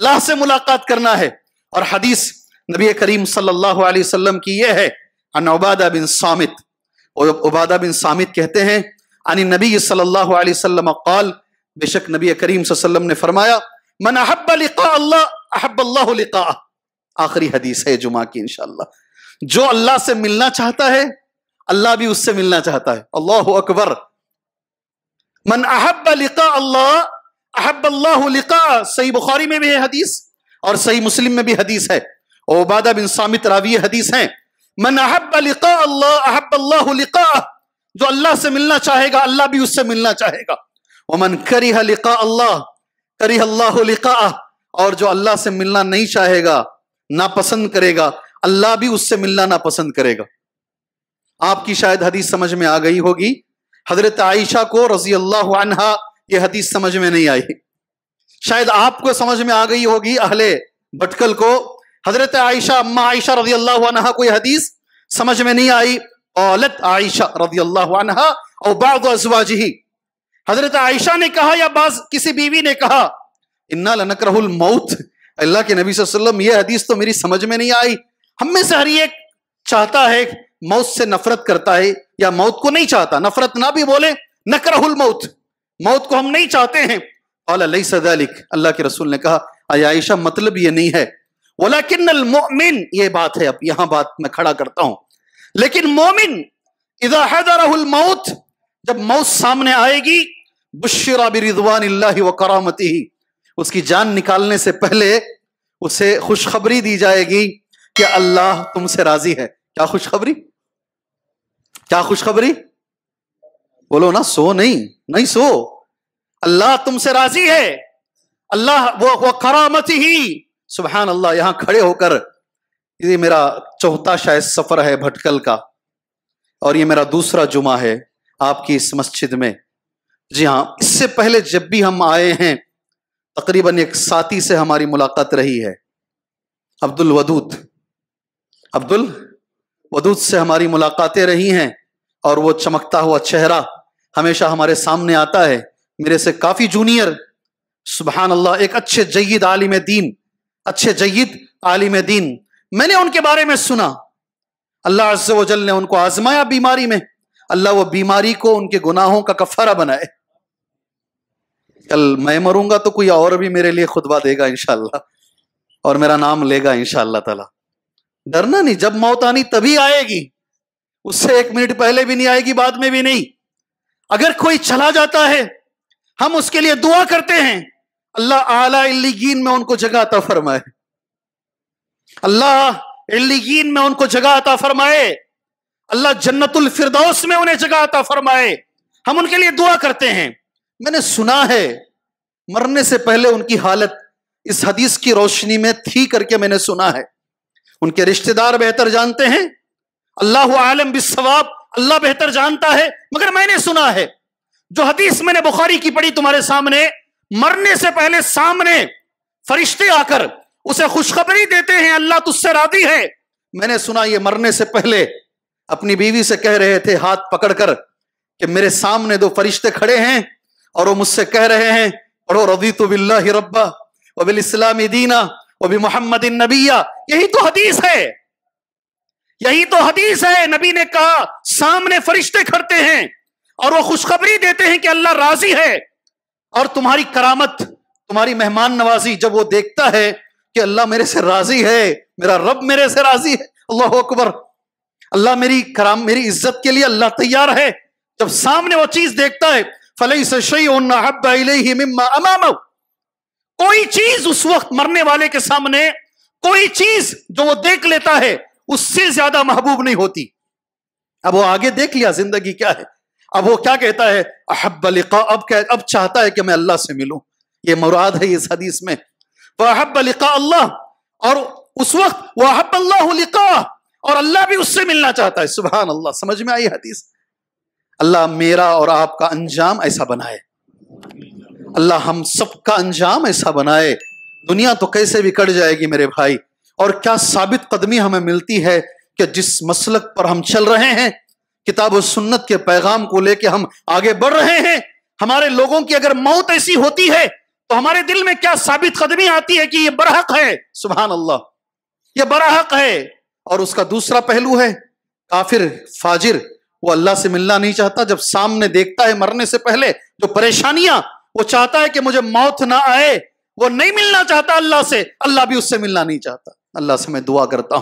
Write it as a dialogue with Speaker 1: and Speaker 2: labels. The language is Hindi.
Speaker 1: अल्लाह से मुलाकात करना है और हदीस नबी करीम सल्लल्लाहु अलैहि वसल्लम की यह है अन उबादा बिन सामित और उबादा बिन सामित कहते हैं अन नबी सल्लल्लाहु अलैहि वसल्लम कौल बेशक नबी करीम सल्लम ने फरमाया मन अहब अल्लाह अहब अल्लाह आखिरी हदीस है जुमा की इनशाला जो अल्लाह से मिलना चाहता है अल्लाह भी उससे मिलना चाहता है अल्लाह अकबर मन अहब अल्लाह अहबल्लाका सही बुखारी में भी है हदीस और सही मुस्लिम में भी हदीस है ओबादा बिन सामित रावी हदीस है मन अहबलिका अल्लाह अहब अहबल्लाका जो अल्लाह से मिलना चाहेगा अल्लाह भी उससे मिलना चाहेगा ओमन करी लिका अल्लाह करी अल्लाह लिका और जो अल्लाह से मिलना नहीं चाहेगा ना पसंद करेगा अल्लाह भी उससे मिलना ना पसंद करेगा आपकी शायद हदीस समझ में आ गई होगी हजरत आयशा को रजी अल्लाह ये हदीस समझ में नहीं आई शायद आपको समझ में आ गई होगी अहले भटकल को हजरत आयशा अम्मा आयशा रजी अल्लाह अनहा को यह हदीस समझ में नहीं आई औलत आयशा रजी अल्लाह अनहा और बाद अजवाजही हजरत आयशा ने कहा या बाज किसी बीवी ने कहा इन्ना लनकरहुल मौत अल्लाह के नबी वसल्लम ये हदीस तो मेरी समझ में नहीं आई हम में से हर एक चाहता है मौत से नफरत करता है या मौत को नहीं चाहता नफरत ना भी बोले नकरहुल मौत मौत को हम नहीं चाहते हैं अल्लाह सदालिक अल्लाह के रसूल ने कहा आयशा मतलब ये नहीं है वोला किन्नल मोमिन ये बात है अब यहां बात मैं खड़ा करता हूं लेकिन मोमिन इधर हैदर मौत जब मौत सामने आएगी बुशरा रिजवान व करामती ही उसकी जान निकालने से पहले उसे खुशखबरी दी जाएगी कि अल्लाह तुमसे राजी है क्या खुशखबरी क्या खुशखबरी बोलो ना सो नहीं नहीं सो अल्लाह तुमसे राजी है अल्लाह वो वो करामत ही सुबह अल्लाह यहां खड़े होकर ये मेरा चौथा शायद सफर है भटकल का और ये मेरा दूसरा जुमा है आपकी इस मस्जिद में जी हाँ इससे पहले जब भी हम आए हैं तकरीबन एक साथी से हमारी मुलाकात रही है अब्दुल वदूत अब्दुल वदूत से हमारी मुलाकातें रही हैं और वो चमकता हुआ चेहरा हमेशा हमारे सामने आता है मेरे से काफी जूनियर सुबहान अल्लाह एक अच्छे जयद आलिम दीन अच्छे जयद आलिम दीन मैंने उनके बारे में सुना अल्लाह अज्ज वजल ने उनको आजमाया बीमारी में अल्लाह वो बीमारी को उनके गुनाहों का कफारा बनाए कल मैं मरूंगा तो कोई और भी मेरे लिए खुदबा देगा इनशाला और मेरा नाम लेगा इनशाला तला डरना नहीं जब मौत आनी तभी आएगी उससे एक मिनट पहले भी नहीं आएगी बाद में भी नहीं अगर कोई चला जाता है हम उसके लिए दुआ करते हैं अल्लाह आला इलीगीन में उनको जगह अता फरमाए अल्लाह इलीगीन में उनको जगह अता फरमाए अल्लाह जन्नतुल फिरदौस में उन्हें जगह अता फरमाए हम उनके लिए दुआ करते हैं मैंने सुना है मरने से पहले उनकी हालत इस हदीस की रोशनी में थी करके मैंने सुना है उनके रिश्तेदार बेहतर जानते हैं अल्लाह आलम बिस्वाब अल्लाह बेहतर जानता है मगर मैंने सुना है जो हदीस मैंने बुखारी की पढ़ी तुम्हारे सामने मरने से पहले सामने फरिश्ते आकर उसे खुशखबरी देते हैं अल्लाह तुझसे राधी है मैंने सुना ये मरने से पहले अपनी बीवी से कह रहे थे हाथ पकड़कर कि मेरे सामने दो फरिश्ते खड़े हैं और वो मुझसे कह रहे हैं पढ़ो रदी तो बिल्ला रब्बा वबिल इस्लामी दीना वबी मोहम्मद नबिया यही तो हदीस है यही तो हदीस है नबी ने कहा सामने फरिश्ते खड़ते हैं और वो खुशखबरी देते हैं कि अल्लाह राजी है और तुम्हारी करामत तुम्हारी मेहमान नवाजी जब वो देखता है कि अल्लाह मेरे से राजी है मेरा रब मेरे से राजी है अल्लाह अकबर अल्लाह मेरी कराम मेरी इज्जत के लिए अल्लाह तैयार है जब सामने वो चीज देखता है फलई सशम कोई चीज उस वक्त मरने वाले के सामने कोई चीज जो वो देख लेता है उससे ज्यादा महबूब नहीं होती अब वो आगे देख लिया जिंदगी क्या है अब वो क्या कहता है अहब लिखा अब कह अब चाहता है कि मैं अल्लाह से मिलूं ये मुराद है इस हदीस में अहब लिखा अल्लाह और उस वक्त अहब अल्लाह लिखा और अल्लाह भी उससे मिलना चाहता है सुबह अल्लाह समझ में आई हदीस अल्लाह मेरा और आपका अंजाम ऐसा बनाए अल्लाह हम सबका अंजाम ऐसा बनाए दुनिया तो कैसे भी कट जाएगी मेरे भाई और क्या साबित कदमी हमें मिलती है कि जिस मसलक पर हम चल रहे हैं किताब और सुन्नत के पैगाम को लेकर हम आगे बढ़ रहे हैं हमारे लोगों की अगर मौत ऐसी होती है तो हमारे दिल में क्या साबित कदमी आती है कि यह बरहक है सुबह अल्लाह ये बरहक है और उसका दूसरा पहलू है काफिर फाजिर वो अल्लाह से मिलना नहीं चाहता जब सामने देखता है मरने से पहले जो परेशानियां वो चाहता है कि मुझे मौत ना आए वो नहीं मिलना चाहता अल्लाह से अल्लाह भी उससे मिलना नहीं चाहता अल्लाह से मैं दुआ करता हूँ